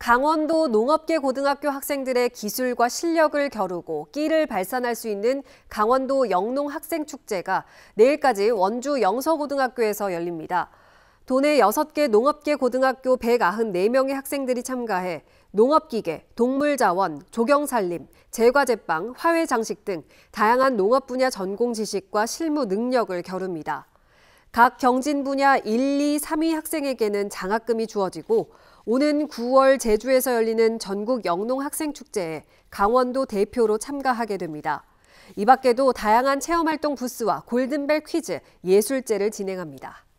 강원도 농업계 고등학교 학생들의 기술과 실력을 겨루고 끼를 발산할 수 있는 강원도 영농 학생 축제가 내일까지 원주 영서고등학교에서 열립니다. 도내 6개 농업계 고등학교 194명의 학생들이 참가해 농업기계, 동물자원, 조경살림, 제과제빵, 화훼장식 등 다양한 농업 분야 전공 지식과 실무 능력을 겨룹니다. 각 경진 분야 1, 2, 3위 학생에게는 장학금이 주어지고 오는 9월 제주에서 열리는 전국 영농 학생 축제에 강원도 대표로 참가하게 됩니다. 이 밖에도 다양한 체험 활동 부스와 골든벨 퀴즈, 예술제를 진행합니다.